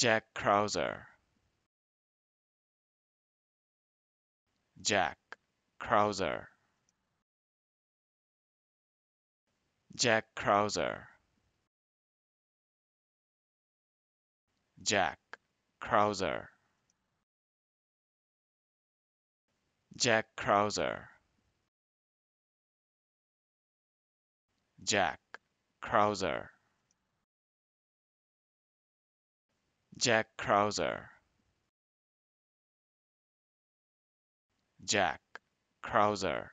Jack Krauser. Jack Krauser. Jack Krauser. Jack Krauser. Jack Krauser. Jack Krauser. Jack Krauser. Jack Krauser.